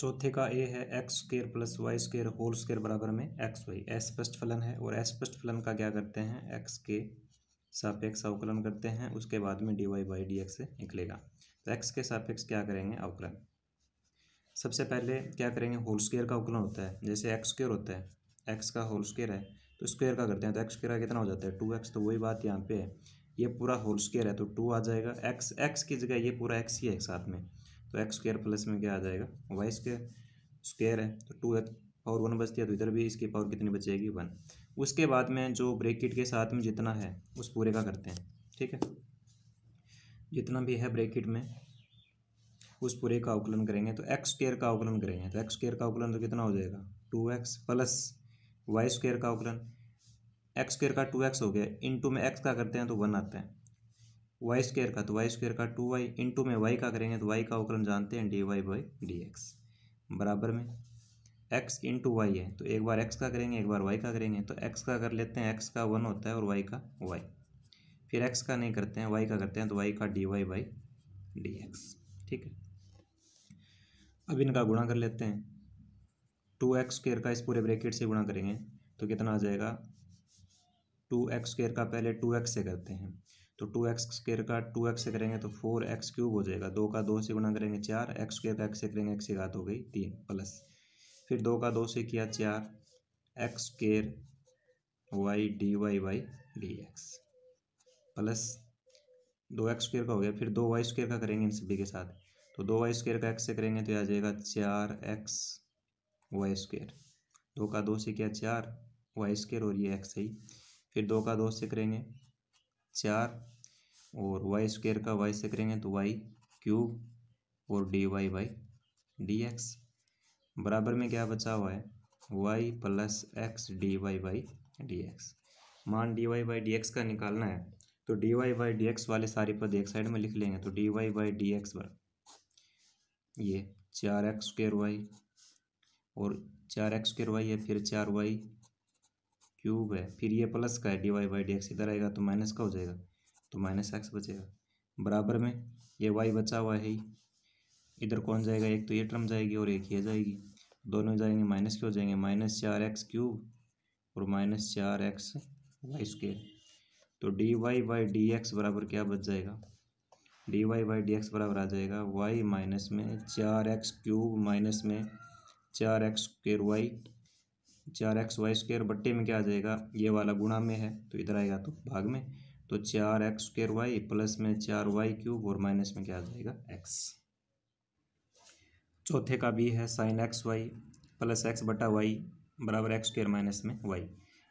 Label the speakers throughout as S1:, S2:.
S1: चौथे का ए है x square plus y square whole square बराबर में एक्स वाई एस्पष्ट फलन है और एस्पष्ट फलन का क्या करते हैं एक्स के सापेक्ष अवकलन करते हैं उसके बाद में d y by d x निकलेगा तो एक्स के सापेक्ष क्या करेंगे अवकलन सबसे पहले क्या करेंगे होल स्केयर का अवकलन होता है जैसे एक्स स्केयर होता है एक्स का होल स्केयर है तो स्क्वेयर का करते हैं तो एक्स स्क्र का कितना हो जाता है टू एक्स तो वही बात यहाँ पे है ये पूरा होल स्केयर है तो टू आ जाएगा एक्स एक्स की जगह ये पूरा एक्स ही है साथ में तो एक्स स्क्र प्लस में क्या आ जाएगा वाई स्क्र स्क्र है तो टू एक्स पावर वन बचती है तो इधर भी इसकी पावर कितनी बचेगी वन उसके बाद में जो ब्रेकिट के साथ में जितना है उस पूरे का करते हैं ठीक है जितना भी है ब्रेकिट में उस पूरे का अवकलन करेंगे तो एक्स स्क्र का अवकलन करेंगे तो एक्स स्क्र का अवकलन तो कितना हो जाएगा two x plus y square का अवकलन एक्स स्क्र का टू एक्स हो गया इन टू में एक्स का करते हैं तो वन आता है वाई स्क्वेयर का तो वाई स्क्वेयर का टू वाई इंटू में वाई का करेंगे तो वाई का अवकलन जानते हैं d y by d x बराबर में एक्स इंटू वाई है तो एक बार एक्स का करेंगे एक बार वाई का करेंगे तो एक्स का कर लेते हैं एक्स का वन होता है और वाई का वाई फिर एक्स का नहीं करते हैं वाई का करते हैं तो वाई का d y by d x ठीक है अब इनका गुणा कर लेते हैं टू एक्स स्क्वेयर का इस पूरे ब्रैकेट से गुणा करेंगे तो कितना आ जाएगा टू एक्स स्क्वेयर का पहले टू एक्स से करते हैं तो टू एक्स स्क्र का टू एक्स से करेंगे तो फोर एक्स क्यूब हो जाएगा दो का दो से गुणा करेंगे चार एक्स स्क्र का एक्स से करेंगे एक्स से घात हो गई तीन प्लस फिर दो का दो से किया चार x square y d y y d x plus दो एक्स स्क्र का हो गया फिर दो वाई स्क्र का करेंगे इन सभी के साथ तो दो वाई स्क्र का एक्स से करेंगे तो आ जाएगा चार एक्स वाई स्क्र दो का दो से किया चार वाई स्क्र और ये एक्स ही फिर दो का दो से करेंगे चार और वाई स्क्वेयर का वाई से करेंगे तो वाई क्यूब और d y by d x बराबर में क्या बचा हुआ है y plus x d y by d x मान d y by d x का निकालना है तो d y by d x वाले सारे पद एक साइड में लिख लेंगे तो d y by d x बराबर ये चार एक्स स्क्र वाई और चार एक्स स्क्र वाई है फिर चार वाई क्यूब है फिर ये प्लस का है d y by d x इधर आएगा तो माइनस का हो जाएगा तो माइनस एक्स बचेगा बराबर में ये वाई बचा हुआ है ही इधर कौन जाएगा एक तो ये टर्म जाएगी और एक ये जाएगी दोनों जाएंगे माइनस के हो जाएंगे माइनस चार एक्स क्यूब और माइनस चार एक्स वाई स्क्वेयर तो d y by d x बराबर क्या बच जाएगा d y by d x बराबर आ जाएगा वाई माइनस में चार एक्स क्यूब माइनस में चार एक्स स्क्र वाई चार एक्स वाई स्क्वेयर बट्टे में क्या आ जाएगा ये वाला गुणा में है तो इधर आएगा तो भाग में तो चार एक्स स्क्वेयर वाई प्लस में चार वाई क्यूब और माइनस में क्या आ जाएगा एक्स चौथे का भी है sine x y plus x बटा वाई बराबर एक्स स्क्वेयर माइनस में वाई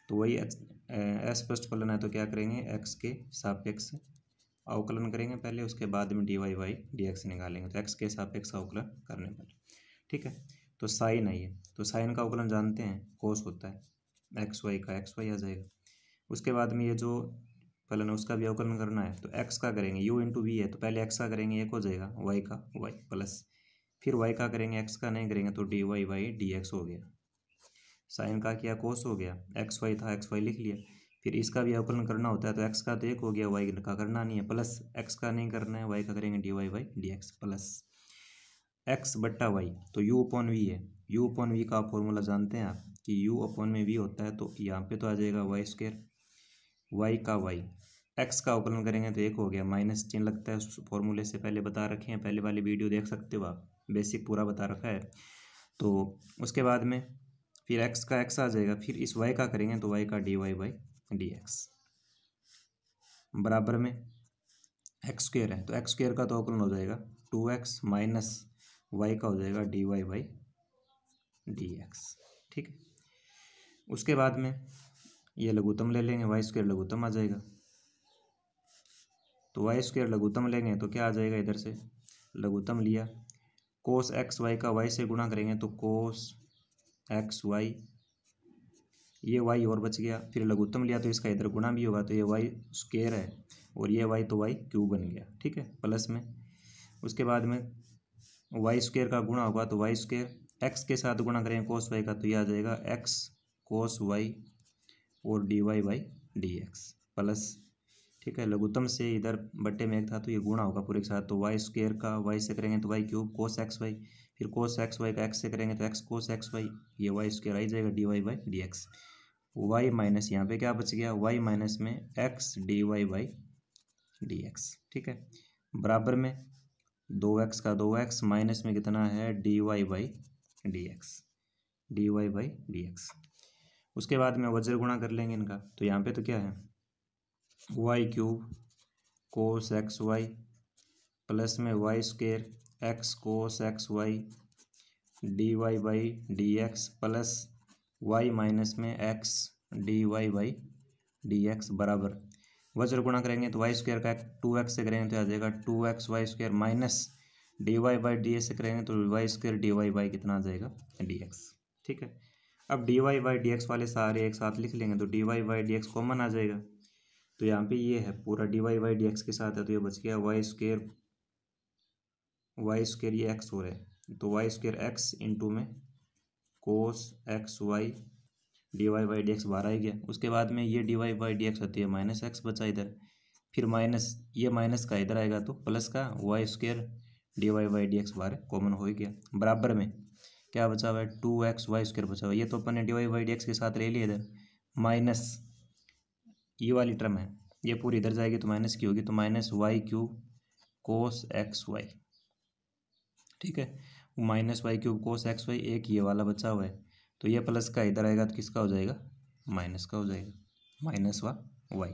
S1: तो वही एस फलन है तो क्या करेंगे एक्स के सापेक्ष अवकलन करेंगे पहले उसके बाद में d y y d x निकालेंगे तो एक्स के सापेक्ष अवकलन करने पर ठीक है तो साइन है तो साइन का अवकलन जानते हैं कोस होता है एक्स वाई का एक्स वाई आ जाएगा उसके बाद में ये जो फलन है उसका भी अवकलन करना है तो एक्स का करेंगे यू इंटू वी है तो पहले एक्स का करेंगे एक हो जाएगा वाई का वाई प्लस फिर वाई का करेंगे एक्स का नहीं करेंगे तो d y y d x हो गया साइन का किया कोस हो गया एक्स वाई था एक्स वाई लिख लिया फिर इसका भी अवकलन करना होता है तो एक्स का तो एक हो गया वाई का करना नहीं है प्लस एक्स का नहीं करना है वाई का करेंगे d y y d x plus x बट्टा वाई तो यू अपॉन वी है यू अपॉन वी का फॉर्मूला जानते हैं आप कि यू अपॉन में वी होता है तो यहाँ पे तो आ जाएगा वाई स्क्वेयर वाई का वाई एक्स का उपलन करेंगे तो एक हो गया माइनस चिन्ह लगता है उस फॉर्मूले से पहले बता रखे हैं पहले वाली वीडियो देख सकते हो आप बेसिक पूरा बता रखा है तो उसके बाद में फिर एक्स का एक्स आ जाएगा फिर इस वाई का करेंगे तो वाई का d y by d x बराबर में एक्स स्क्र है तो एक्स स्क्र का तो अवकलन हो जाएगा टू एक्स माइनस वाई का हो जाएगा d y by d x ठीक है उसके बाद में ये लघुतम ले लेंगे वाई स्क्वेयर लघुतम आ जाएगा तो वाई स्क्वेयर लघुतम लेंगे तो क्या आ जाएगा इधर से लघुतम लिया कोस एक्स वाई का वाई से गुणा करेंगे तो कोस एक्स वाई ये वाई और बच गया फिर लघुत्तम लिया तो इसका इधर गुणा भी होगा तो ये वाई स्केयर है और ये वाई तो वाई क्यू बन गया ठीक है प्लस में उसके बाद में वाई स्क्वेयर का गुणा होगा तो वाई स्क्वेयर एक्स के साथ गुणा करें कोस वाई का तो यह आ जाएगा एक्स कोस वाई और d y by d x plus ठीक है लघुतम से इधर बट्टे में एक था तो ये गुणा होगा पूरे के साथ तो वाई स्क्वेयर का वाई से करेंगे तो y cube cos x y फिर कोस एक्स वाई का एक्स से करेंगे तो एक्स कोस एक्स वाई ये वाई स्क्वेयर आ जाएगा d y by d x y minus यहाँ पे क्या बच गया वाई माइनस में x d y by d x ठीक है बराबर में दो एक्स का दो एक्स माइनस में कितना है d y by d x d y by d x उसके बाद में वज्र गुणा कर लेंगे इनका तो यहाँ पे तो क्या है y cube cos x y plus में y square x cos x y d y by d x plus y minus में x d y by d x बराबर वज्र गुणा करेंगे तो वाई स्क्वेयर का टू एक्स से करेंगे तो आ जाएगा two x y square minus d y by d से करेंगे तो y square d y by कितना आ जाएगा डी एक्स ठीक है अब d y by d x वाले सारे एक साथ लिख लेंगे तो d y by d x common आ जाएगा तो यहाँ पे ये है पूरा d y by d x के साथ है तो ये बच गया वाई स्क्वेयर वाई स्क्वेयर ये एक्स हो रहा है तो वाई स्क्वेयर एक्स इंटू में cos x y d y by d x बाहर आ गया उसके बाद में ये D y by d x होती है माइनस एक्स बचा इधर फिर माइनस ये माइनस का इधर आएगा तो प्लस का y square d y by d x बाहर कॉमन हो गया बराबर में क्या बचा हुआ है टू एक्स वाई स्क्वेयर बचा हुआ है ये तो अपन ने d y by d x के साथ ले लिया इधर माइनस ये वाली टर्म है ये पूरी इधर जाएगी तो माइनस की होगी तो minus y cube cos x y ठीक है minus y cube cos x y एक ये वाला बचा हुआ है तो ये प्लस का इधर आएगा तो किसका हो जाएगा माइनस का हो जाएगा माइनस वा वाई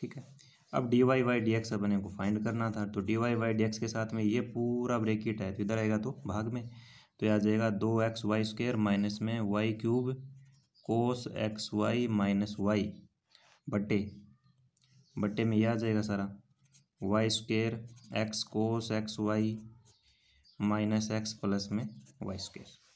S1: ठीक है अब d y y d x अपने को फाइंड करना था तो d y y d x के साथ में ये पूरा ब्रेकिट है तो इधर आएगा तो भाग में तो यह आ जाएगा दो एक्स वाई स्क्वेयर माइनस में y cube cos x y minus y बटे बटे में यह आ जाएगा सारा y square x cos x y minus x plus में वाई स्क्वेयर